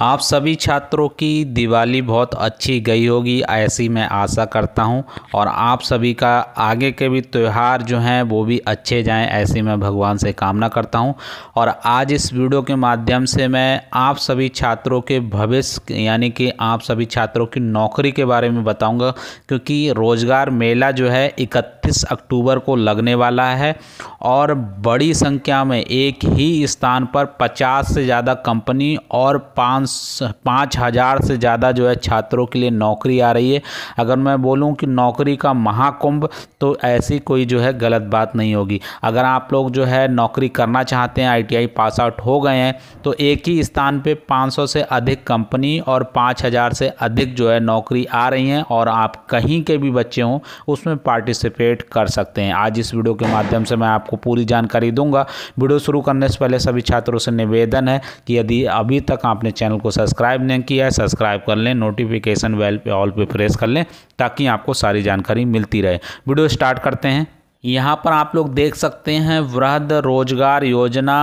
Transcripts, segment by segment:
आप सभी छात्रों की दिवाली बहुत अच्छी गई होगी ऐसी मैं आशा करता हूं और आप सभी का आगे के भी त्यौहार जो हैं वो भी अच्छे जाएं ऐसी मैं भगवान से कामना करता हूं और आज इस वीडियो के माध्यम से मैं आप सभी छात्रों के भविष्य यानी कि आप सभी छात्रों की नौकरी के बारे में बताऊँगा क्योंकि रोज़गार मेला जो है इकत्तीस 30 अक्टूबर को लगने वाला है और बड़ी संख्या में एक ही स्थान पर 50 से ज़्यादा कंपनी और पाँच पाँच हज़ार से ज़्यादा जो है छात्रों के लिए नौकरी आ रही है अगर मैं बोलूँ कि नौकरी का महाकुंभ तो ऐसी कोई जो है गलत बात नहीं होगी अगर आप लोग जो है नौकरी करना चाहते हैं आईटीआई पास आउट हो गए हैं तो एक ही स्थान पे 500 से अधिक कंपनी और 5000 से अधिक जो है नौकरी आ रही हैं और आप कहीं के भी बच्चे हों उसमें पार्टिसिपेट क्रिएट कर सकते हैं आज इस वीडियो के माध्यम से मैं आपको पूरी जानकारी दूंगा वीडियो शुरू करने से पहले सभी छात्रों से निवेदन है कि यदि अभी तक आपने चैनल को सब्सक्राइब नहीं किया है सब्सक्राइब कर लें नोटिफिकेशन बेल पे ऑल पे प्रेस कर लें ताकि आपको सारी जानकारी मिलती रहे वीडियो स्टार्ट करते हैं यहाँ पर आप लोग देख सकते हैं वृहद रोजगार योजना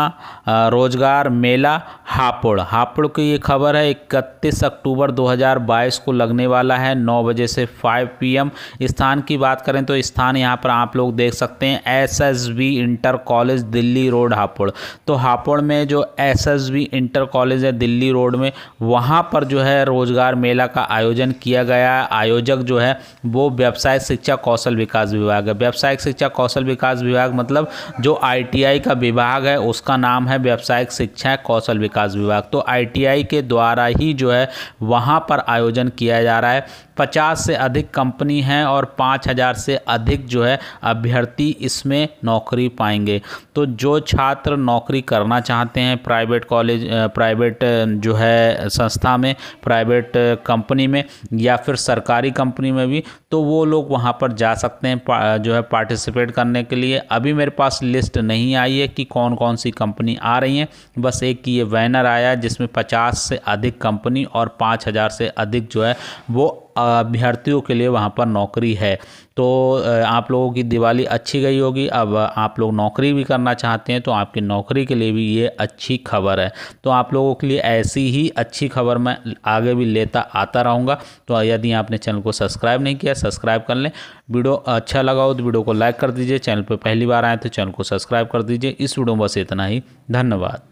रोजगार मेला हापुड़ हापुड़ की ये खबर है इकतीस अक्टूबर 2022 को लगने वाला है 9 बजे से 5 पीएम स्थान की बात करें तो स्थान यहाँ पर आप लोग देख सकते हैं SSB inter college Delhi road Hapur तो हापुड़ में जो एसएसबी इंटर कॉलेज है दिल्ली रोड में वहाँ पर जो है रोजगार मेला का आयोजन किया गया आयोजक जो है वो व्यावसायिक शिक्षा कौशल विकास विभाग है व्यावसायिक शिक्षा शिक्षा कौशल विकास विभाग मतलब जो आई का विभाग है उसका नाम है व्यावसायिक शिक्षा कौशल विकास विभाग तो आई के द्वारा ही जो है वहाँ पर आयोजन किया जा रहा है पचास से अधिक कंपनी हैं और पाँच हज़ार से अधिक जो है अभ्यर्थी इसमें नौकरी पाएंगे तो जो छात्र नौकरी करना चाहते हैं प्राइवेट कॉलेज प्राइवेट जो है संस्था में प्राइवेट कंपनी में या फिर सरकारी कंपनी में भी तो वो लोग वहाँ पर जा सकते हैं जो है पार्टिसिपेट करने के लिए अभी मेरे पास लिस्ट नहीं आई है कि कौन कौन सी कंपनी आ रही हैं बस एक ये बैनर आया जिसमें पचास से अधिक कंपनी और पाँच हज़ार से अधिक जो है वो अभ्यर्थियों के लिए वहाँ पर नौकरी है तो आप लोगों की दिवाली अच्छी गई होगी अब आप लोग नौकरी भी करना चाहते हैं तो आपकी नौकरी के लिए भी ये अच्छी खबर है तो आप लोगों के लिए ऐसी ही अच्छी खबर मैं आगे भी लेता आता रहूँगा तो यदि आपने चैनल को सब्सक्राइब नहीं किया सब्सक्राइब कर लें वीडियो अच्छा लगा हो तो वीडियो को लाइक कर दीजिए चैनल पर पहली बार आए तो चैनल को सब्सक्राइब कर दीजिए इस वीडियो में बस इतना ही धन्यवाद